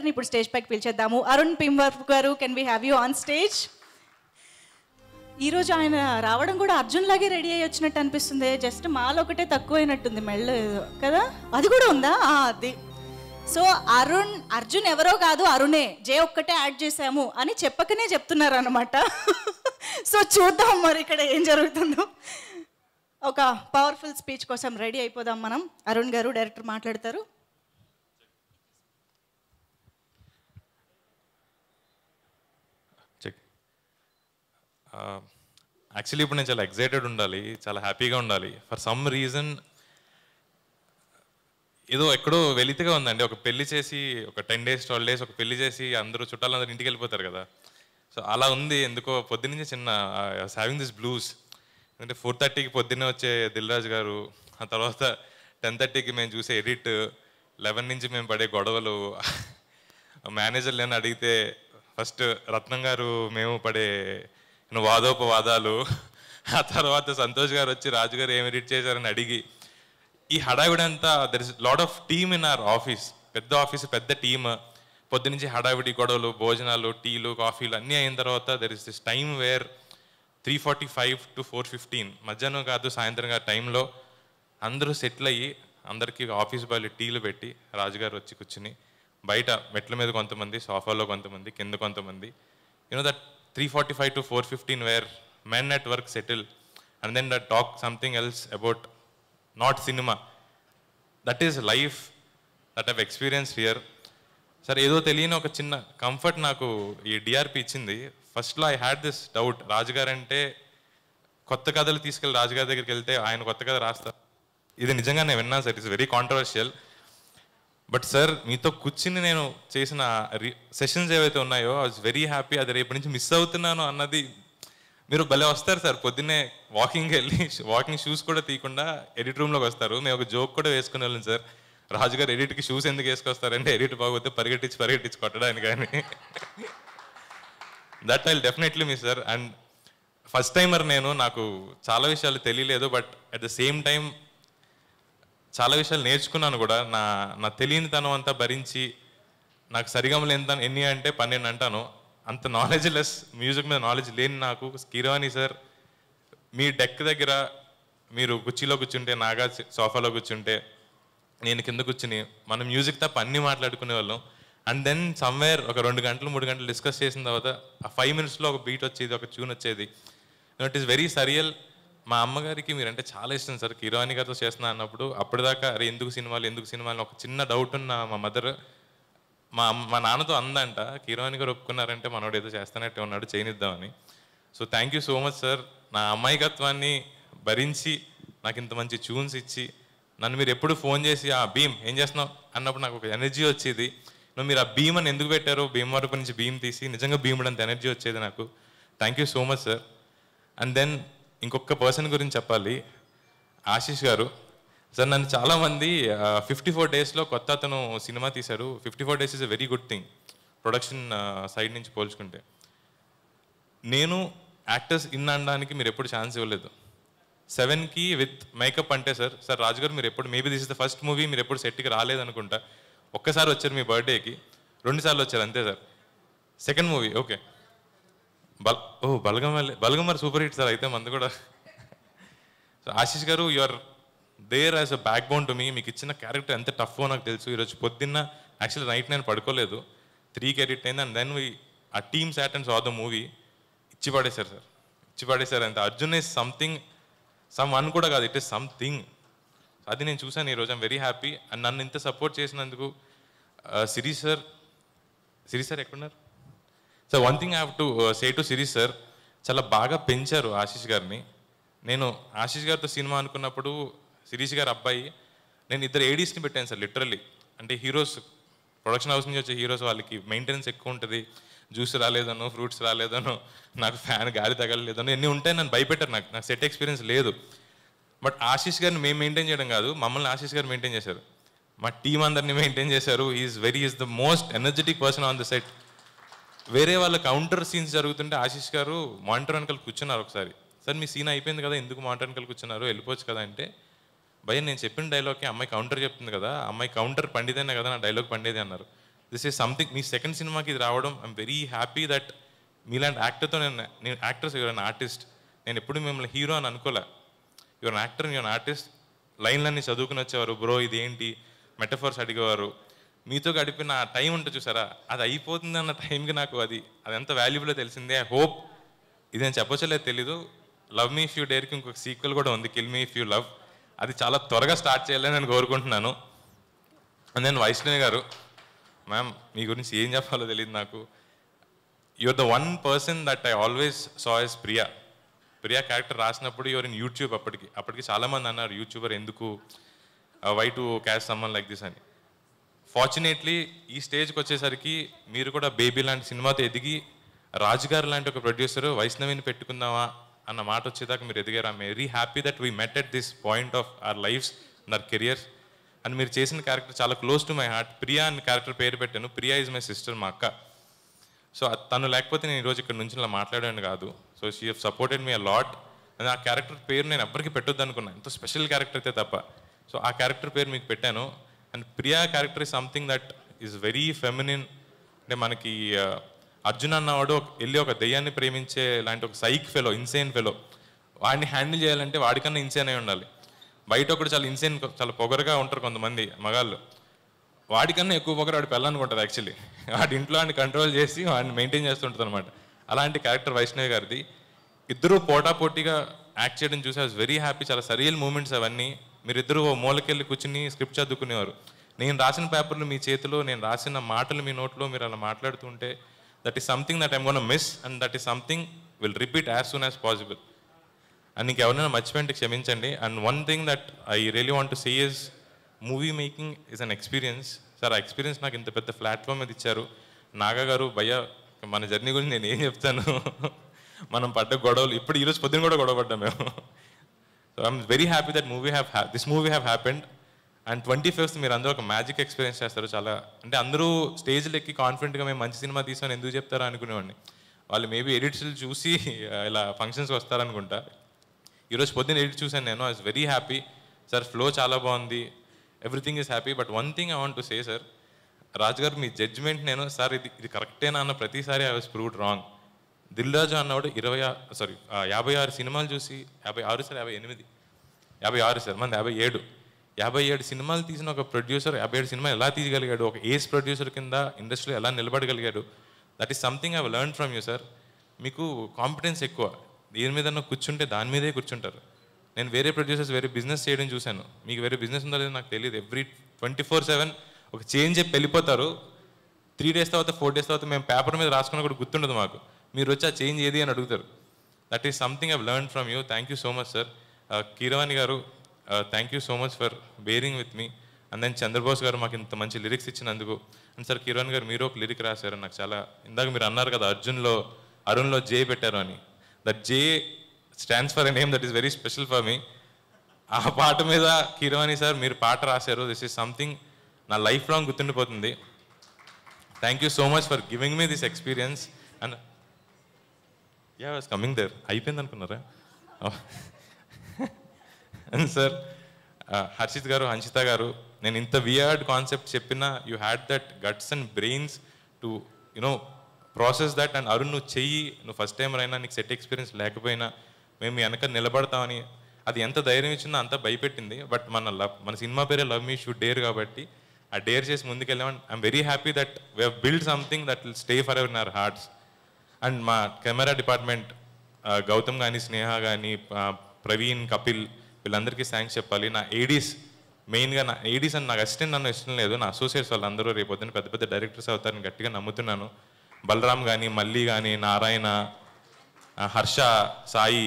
డైరెక్టర్ని ఇప్పుడు స్టేజ్ పైకి పిలిచేద్దాము అరుణ్ పింబర్ గారు can we have you on stage ఈరోజు ఆయన రావడం కూడా అర్జున్ లాగే రెడీ అయ్యి వచ్చినట్టు అనిపిస్తుంది జస్ట్ మాలో ఒకటే తక్కువైనట్టుంది మెళ్ళ కదా అది కూడా ఉందా అది సో అరుణ్ అర్జున్ ఎవరో కాదు అరుణే జే ఒక్కటే యాడ్ చేశాము అని చెప్పకనే చెప్తున్నారు అనమాట సో చూద్దాం మరి ఇక్కడ ఏం జరుగుతుందో ఒక పవర్ఫుల్ స్పీచ్ కోసం రెడీ అయిపోదాం మనం అరుణ్ గారు డైరెక్టర్ మాట్లాడతారు యాక్చువల్లీ ఇప్పుడు నేను చాలా ఎక్సైటెడ్ ఉండాలి చాలా హ్యాపీగా ఉండాలి ఫర్ సమ్ రీజన్ ఏదో ఎక్కడో వెలితిగా ఉందండి ఒక పెళ్లి చేసి ఒక టెన్ డేస్ ట్వెల్వ్ డేస్ ఒక పెళ్లి చేసి అందరూ చుట్టాలందరూ ఇంటికి వెళ్ళిపోతారు కదా సో అలా ఉంది ఎందుకో పొద్దున్నే చిన్న హ్యావింగ్ దిస్ బ్లూస్ ఎందుకంటే ఫోర్ థర్టీకి పొద్దున్నే వచ్చే దిల్రాజ్ గారు ఆ తర్వాత టెన్ థర్టీకి మేము చూసే ఎడిట్ లెవెన్ నుంచి మేము పడే గొడవలు మేనేజర్లు అని అడిగితే ఫస్ట్ రత్నం గారు మేము పడే వాదోపవాదాలు ఆ తర్వాత సంతోష్ గారు వచ్చి రాజుగారు ఏమి ఎడిట్ చేశారని అడిగి ఈ హడావిడి అంతా there is lot of team in our office పెద్ద ఆఫీస్ పెద్ద టీమ్ పొద్దునుంచి హడావిడి గొడవలు భోజనాలు టీలు కాఫీలు అన్నీ అయిన తర్వాత there is this time where three forty five to four fifteen మధ్యాహ్నం కాదు సాయంత్రం కాదు టైంలో అందరూ సెటిల్ అయ్యి అందరికీ ఆఫీస్ బాయ్ టీలు పెట్టి రాజుగారు వచ్చి కూర్చుని బయట మెట్ల మీద కొంతమంది సోఫాలో కొంతమంది కింద కొంతమంది you know 345 to 415 where men at work settle and then the talk something else about not cinema. That is life that I've experienced here. Sir ఏదో తెలియని ఒక చిన్న కంఫర్ట్ నాకు ఈ డిఆర్పి ఇచ్చింది ఫస్ట్లో ఐ హ్యాడ్ దిస్ డౌట్ రాజుగారు అంటే కొత్త కథలు తీసుకెళ్ళి రాజుగారి దగ్గరికి వెళ్తే ఆయన కొత్త కథ రాస్తారు ఇది నిజంగా నేను విన్నాను sir it's very controversial but sir మీతో కూర్చుని నేను చేసిన సెషన్స్ ఏవైతే ఉన్నాయో ఐ వాజ్ వెరీ హ్యాపీ అది రేపు నుంచి మిస్ అవుతున్నాను అన్నది మీరు భలే వస్తారు సార్ పొద్దున్నే వాకింగ్ వెళ్ళి వాకింగ్ షూస్ కూడా తీయకుండా ఎడిట్ రూమ్లోకి వస్తారు మేము ఒక జోక్ కూడా వేసుకుని వెళ్ళండి సార్ రాజుగారు ఎడిట్కి షూస్ ఎందుకు వేసుకొస్తారంటే ఎడిట్ బాగోతే పరిగెట్టించి పరిగెట్టించి కొట్టడానికి కానీ దట్ ఐ డెఫినెట్లీ మీ సార్ అండ్ ఫస్ట్ టైమర్ నేను నాకు చాలా విషయాలు తెలియలేదు but at the same time చాలా విషయాలు నేర్చుకున్నాను కూడా నా నా తెలియని తనం అంతా భరించి నాకు సరిగమ లేని ఎన్ని అంటే పన్నెండు అంటాను అంత నాలెడ్జ్ లెస్ మ్యూజిక్ మీద నాలెడ్జ్ లేని నాకు కిరవాణి సార్ మీ డెక్ దగ్గర మీరు కుర్చీలో కూర్చుంటే నాగా సోఫాలో కూర్చుంటే నేను కింద కూర్చుని మనం మ్యూజిక్ తప్ప అన్నీ మాట్లాడుకునే వాళ్ళం అండ్ దెన్ సమ్వేర్ ఒక రెండు గంటలు మూడు గంటలు డిస్కస్ చేసిన తర్వాత ఆ ఫైవ్ మినిట్స్లో ఒక బీట్ వచ్చేది ఒక ట్యూన్ వచ్చేది ఇట్ ఈస్ వెరీ సరియల్ మా అమ్మగారికి మీరంటే చాలా ఇష్టం సార్ కిరాణి గారితో చేస్తున్నా అన్నప్పుడు అప్పటిదాకా అరే ఎందుకు సినిమాలు ఎందుకు సినిమాలు ఒక చిన్న డౌట్ ఉన్న మా మదర్ మా మా నాన్నతో అందంట కిరాణి గారు ఒప్పుకున్నారంటే మనోడు ఏదో చేస్తానట్టే ఉన్నాడు చేయనిద్దామని so thank you so much sir నా అమ్మాయికత్వాన్ని భరించి నాకు ఇంత మంచి ట్యూన్స్ ఇచ్చి నన్ను మీరు ఎప్పుడు ఫోన్ చేసి ఆ భీమ్ ఏం చేస్తున్నావు అన్నప్పుడు నాకు ఒక ఎనర్జీ వచ్చేది నువ్వు మీరు ఆ భీమ్ అని ఎందుకు పెట్టారు భీమ్ వరకు నుంచి భీమ్ తీసి నిజంగా భీముడు అంత ఎనర్జీ వచ్చేది నాకు thank you so much sir and then ఇంకొక పర్సన్ గురించి చెప్పాలి ఆశీష్ గారు సార్ నన్ను చాలామంది ఫిఫ్టీ ఫోర్ డేస్లో కొత్త అతను సినిమా తీశారు fifty four days is a very good thing production side నుంచి పోల్చుకుంటే నేను యాక్టర్స్ ఇన్ అనడానికి మీరు ఎప్పుడు ఛాన్స్ ఇవ్వలేదు సెవెన్కి విత్ మేకప్ అంటే సార్ సార్ రాజుగారు మీరు ఎప్పుడు maybe this is the first movie మీరు ఎప్పుడు సెట్కి రాలేదనుకుంటా ఒక్కసారి వచ్చారు మీ బర్త్డేకి రెండుసార్లు వచ్చారు అంతే సార్ సెకండ్ మూవీ ఓకే బల్ ఓ బలగమల్లి బలగమర్ సూపర్ హిట్ సార్ అయితే మంది కూడా సో ఆశీష్ గారు you're there as a backbone to me మీకు ఇచ్చిన క్యారెక్టర్ ఎంత అని నాకు తెలుసు ఈరోజు పొద్దున్న యాక్చువల్లీ నైట్ నేను పడుకోలేదు త్రీకి ఎడిట్ అయింది and then we ah team sat and saw the movie ఇచ్చి పడేశారు సార్ ఇచ్చి పడేశారు అంత Arjun is something someone కూడా కాదు ఇట్ ఇస్ సంథింగ్ అది నేను చూశాను ఈరోజు ఐమ్ వెరీ హ్యాపీ అండ్ నన్ను ఇంత సపోర్ట్ చేసినందుకు uh, Shirish sir Shirish sir ఎక్కడున్నారు sir one thing I to say to Shirish sir చాలా బాగా పెంచారు ఆశీష్ గారిని నేను ఆశీష్ గారితో సినిమా అనుకున్నప్పుడు సిరీష్ గారు అబ్బాయి నేను ఇద్దరు ఏడీస్ని పెట్టాను సార్ లిటరల్లీ అంటే హీరోస్ ప్రొడక్షన్ హౌస్ నుంచి వచ్చే హీరోస్ వాళ్ళకి మెయింటెనెన్స్ ఎక్కువ ఉంటుంది జ్యూస్ రాలేదను ఫ్రూట్స్ రాలేదను నాకు ఫ్యాన్ గాలి తగలలేదను ఎన్ని ఉంటాయి నన్ను భయపెట్టారు నాకు నాకు సెట్ ఎక్స్పీరియన్స్ లేదు బట్ ఆశీష్ గారిని మేము మెయింటైన్ చేయడం కాదు మమ్మల్ని ఆశీష్ గారు మెయింటైన్ చేశారు మా టీం అందరిని మెయింటైన్ చేశారు is very is the most energetic person on the set వేరే వాళ్ళ కౌంటర్ సీన్స్ జరుగుతుంటే ఆశీష్ గారు మానిటర్ వెనకాల కూర్చున్నారు ఒకసారి సార్ మీ సీన్ అయిపోయింది కదా ఎందుకు మాంటర్ వెనకాల కూర్చున్నారు వెళ్ళిపోవచ్చు కదా అంటే భయ నేను చెప్పిన డైలాగ్కి అమ్మాయి కౌంటర్ చెప్తుంది కదా అమ్మాయి కౌంటర్ పండితేనే కదా నా డైలాగ్ పండేది అన్నారు దిస్ ఈస్ సంథింగ్ మీ సెకండ్ సినిమాకి ఇది రావడం ఐమ్ వెరీ హ్యాపీ దట్ మీలాంటి యాక్టర్తో నేను నేను యాక్టర్స్ ఎవరైనా ఆర్టిస్ట్ నేను ఎప్పుడు మిమ్మల్ని హీరో అని అనుకోలే యువర్ యాక్టర్ యువర్ ఆర్టిస్ట్ లైన్లన్నీ చదువుకుని వచ్చేవారు బ్రో ఇదేంటి మెటఫర్స్ అడిగేవారు మీతో గడిపిన ఆ టైం ఉంటుంది చూసారా అది అయిపోతుంది అన్న టైంకి నాకు అది అది ఎంత వాల్యూబుల్ తెలిసిందే ఐ హోప్ ఇది నేను చెప్పొచ్చలేదు తెలీదు లవ్ మీ ఇఫ్ యూ డేర్కి ఇంకొక సీక్వెల్ కూడా ఉంది kill me if you love అది చాలా త్వరగా స్టార్ట్ చేయాలని నేను కోరుకుంటున్నాను నేను వైష్ణవి గారు మ్యామ్ మీ గురించి ఏం చెప్పాలో తెలియదు నాకు your the one person that I always saw S Priya Priya character రాసినప్పుడు యువర్ ఇన్ యూట్యూబ్ అప్పటికి అప్పటికి చాలామంది అన్నారు యూట్యూబర్ ఎందుకు why to cast someone like this అని ఫార్చునేట్లీ ఈ స్టేజ్కి వచ్చేసరికి మీరు కూడా బేబీ లాంటి సినిమాతో ఎదిగి రాజుగారు లాంటి ఒక ప్రొడ్యూసర్ వైష్ణవిని పెట్టుకుందామా అన్న మాట వచ్చేదాకా మీరు ఎదిగారు I'm very happy that we met at this point of our lives and our careers and మీరు చేసిన క్యారెక్టర్ చాలా close to my heart Priya అని క్యారెక్టర్ పేరు పెట్టాను ప్రియా ఇస్ మై సిస్టర్ మా అక్క సో తను లేకపోతే నేను ఈరోజు ఇక్కడ నుంచి ఇలా మాట్లాడాను కాదు so she have supported me a lot and ఆ క్యారెక్టర్ పేరు నేను ఎవ్వరికి పెట్టొద్దు అనుకున్నాను ఎంతో స్పెషల్ క్యారెక్టర్ అయితే తప్ప సో ఆ క్యారెక్టర్ పేరు మీకు పెట్టాను and Priya character is something that is very feminine అంటే మనకి అర్జున్ అన్నవాడు వెళ్ళి ఒక దెయ్యాన్ని ప్రేమించే లాంటి ఒక సైక్ ఫెలో ఇన్సేన్ ఫెలో వాడిని హ్యాండిల్ చేయాలంటే వాడికన్నా ఇన్సేన్ అయి ఉండాలి బయట ఒకటి చాలా ఇన్సేన్ చాలా పొగరగా ఉంటారు కొంతమంది మగాళ్ళు వాడికన్నా ఎక్కువ పొగరు వాడు పెళ్ళనుకుంటుంది యాక్చువల్లీ వాడి ఇంట్లో వాడిని కంట్రోల్ చేసి వాడిని మెయింటైన్ చేస్తుంటుంది అనమాట అలాంటి క్యారెక్టర్ వైష్ణవి గారిది ఇద్దరూ పోటాపోటీగా యాక్ట్ చేయడం చూసి ఐ వాజ్ వెరీ హ్యాపీ చాలా సరియల్ మూమెంట్స్ అవన్నీ మీరిద్దరు ఓ మూలకెళ్ళి కూర్చుని స్క్రిప్ట్ చదువుకునేవారు నేను రాసిన పేపర్లు మీ చేతిలో నేను రాసిన మాటలు మీ నోట్లో మీరు అలా మాట్లాడుతుంటే that is something that I'm gonna miss and that is something will repeat as soon as possible and నీకు ఎవరైనా మర్చిపోయింటే క్షమించండి and one thing that I really want to say is movie making is an experience sir ఆ experience నాకు ఇంత పెద్ద platform మీద ఇచ్చారు నాగా గారు భయ మన జర్నీ గురించి నేను ఏం చెప్తాను మనం పడ్డ గొడవలు ఇప్పుడు ఈరోజు పొద్దున కూడా గొడవ పడ్డాం మేము so I'm very happy that movie have this movie have happened and twenty fifth మీరు అందరూ ఒక మ్యాజిక్ ఎక్స్పీరియన్స్ చేస్తారు చాలా అంటే అందరూ స్టేజ్లు ఎక్కి కాన్ఫిడెంట్గా మేము మంచి సినిమా తీసుకొని ఎందుకు చెప్తారా అనుకునేవాడిని వాళ్ళు మేబీ ఎడిట్స్లు చూసి ఇలా ఫంక్షన్స్కి వస్తారనుకుంటా ఈరోజు పొద్దున్న ఎడిట్ చూశాను నేను I'm very happy sir flow చాలా బాగుంది everything is happy but one thing I want to say sir Raju garu మీ జడ్జ్మెంట్ నేను సార్ ఇది ఇది కరెక్టేనా అన్న ప్రతిసారి I was proved wrong Dilraja అన్నవాడు ఇరవై సారీ యాభై ఆరు సినిమాలు చూసి యాభై ఆరు సార్ యాభై ఎనిమిది యాభై ఆరు సార్ మంది యాభై ఏడు యాభై ఏడు సినిమాలు తీసిన ఒక ప్రొడ్యూసర్ యాభై ఏడు సినిమాలు ఎలా తీయగలిగాడు ఒక ఏజ్ ప్రొడ్యూసర్ కింద ఇండస్ట్రీలో ఎలా నిలబడగలిగాడు that is something I learn from you sir మీకు కాంపిటెన్స్ ఎక్కువ దీని మీద కూర్చుంటే దాని మీదే కూర్చుంటారు నేను వేరే ప్రొడ్యూసర్స్ వేరే బిజినెస్ చేయడం చూశాను మీకు వేరే బిజినెస్ ఉందో లేదో నాకు తెలియదు ఎవ్రీ ట్వంటీ ఫోర్ సెవెన్ ఒక చేంజ్ చెప్పి వెళ్ళిపోతారు త్రీ డేస్ తర్వాత ఫోర్ డేస్ తర్వాత మేము పేపర్ మీద రాసుకున్న కూడా గుర్తుండదు మాకు మీరు వచ్చి ఆ చేంజ్ ఏది అని అడుగుతారు that is something I've learn from you thank you so much sir Keeravani garu thank you so much for bearing with me and then Chandrabose garu మాకు ఇంత మంచి లిరిక్స్ ఇచ్చినందుకు అండ్ సార్ కిరణ్ గారు మీరు ఒక లిరిక్ రాశారు నాకు చాలా ఇందాక మీరు అన్నారు కదా అర్జున్లో అరుణ్లో జే పెట్టారు అని that J stands for a name that is very special for me ఆ పాట మీద కీరవాణి సార్ మీరు పాట రాశారు దిస్ ఈస్ సంథింగ్ నా లైఫ్ లాంగ్ గుర్తుండిపోతుంది thank you so much for giving me this experience and ya was coming there అయిపోయింది అనుకున్నారా సార్ oh. హర్షిత్ uh, గారు హంషిత గారు నేను ఇంత వియర్డ్ కాన్సెప్ట్ చెప్పినా you had that guts and brains to you know process that and Arun నువ్వు చెయ్యి నువ్వు ఫస్ట్ టైం అయినా నీకు సెట్ ఎక్స్పీరియన్స్ లేకపోయినా మేము వెనక నిలబడతామని అది ఎంత ధైర్యం ఇచ్చిందో అంత భయపెట్టింది బట్ మన లవ్ మన సినిమా పేరే లవ్ మీ షూ డేర్ కాబట్టి ఆ డేర్ చేసి ముందుకెళ్ళామని I'm very happy that we build something that will stay for ever in our hearts and మా కెమెరా డిపార్ట్మెంట్ గౌతమ్ కానీ స్నేహ కానీ ప్రవీణ్ కపిల్ వీళ్ళందరికీ థ్యాంక్స్ చెప్పాలి నా ఏడీస్ మెయిన్గా నా ఏడీస్ అని నాకు అసిస్టెంట్ నన్ను ఇష్టం లేదు నా అసోసియేట్స్ వాళ్ళందరూ రేపొద్దున పెద్ద పెద్ద డైరెక్టర్స్ అవుతారని గట్టిగా నమ్ముతున్నాను బలరామ్ కానీ మల్లి కానీ నారాయణ హర్ష సాయి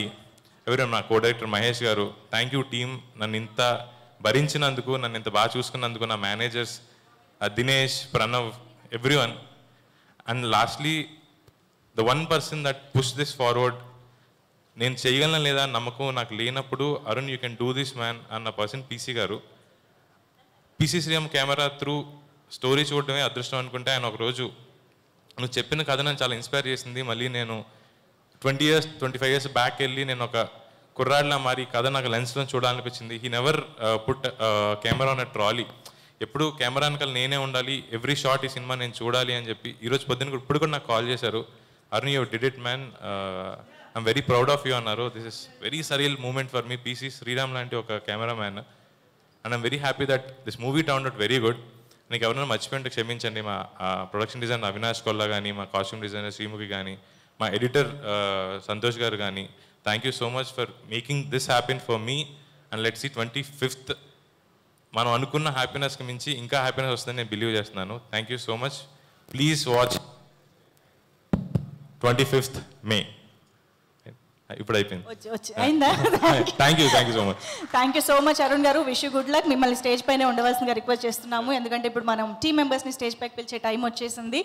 ఎవరు నా కో డైరెక్టర్ మహేష్ గారు థ్యాంక్ యూ టీమ్ నన్ను ఇంత భరించినందుకు నన్ను ఇంత బాగా చూసుకున్నందుకు నా managers Dinesh Pranav everyone and lastly one person that push this forward నేను చేయగలను లేదా నమ్మకం నాకు లేనప్పుడు Arun you can do this man అన్న person PC garu PC Sriram camera through story చూడడమే అదృష్టం అనుకుంటే ఆయన ఒకరోజు నువ్వు చెప్పిన కథ నన్ను చాలా ఇన్స్పైర్ చేసింది మళ్ళీ నేను twenty years twenty five years back వెళ్ళి నేను ఒక కుర్రాడిలా మారి కథ నాకు లెన్స్లో చూడాలనిపించింది he never put camera on a trolley ఎప్పుడు కెమెరా వెనకాల నేనే ఉండాలి ఎవ్రీ షాట్ ఈ సినిమా నేను చూడాలి అని చెప్పి ఈరోజు పొద్దున ఇప్పుడు కూడా నాకు కాల్ చేశారు Arni you did it man I'm very proud of you అన్నారు this is very surreal moment for me PC Sriram లాంటి ఒక cameraman and I'm very happy that this movie turned out very good నీకు ఎవరైనా మర్చిపోయింటే క్షమించండి మా ప్రొడక్షన్ డిజైన్ అవినాష్ కొల్లా కానీ మా కాస్ట్యూమ్ డిజైనర్ శ్రీముఖి కానీ మా ఎడిటర్ సంతోష్ గారు కానీ thank you so much for making this happen for me and let's see twenty fifth మనం అనుకున్న హ్యాపీనెస్కి మించి ఇంకా హ్యాపీనెస్ వస్తుందని నేను బిలీవ్ చేస్తున్నాను thank you so much please watch twenty fifth May ఇప్పుడు అయిపోయింది thank you thank you so much thank you so much Arun garu wish good luck మిమ్మల్ని స్టేజ్ పైన ఉండవలసిందిగా రిక్వెస్ట్ చేస్తున్నాము ఎందుకంటే ఇప్పుడు మనం టీం మెంబర్స్ని స్టేజ్ పైకి పిలిచే టైం వచ్చేసింది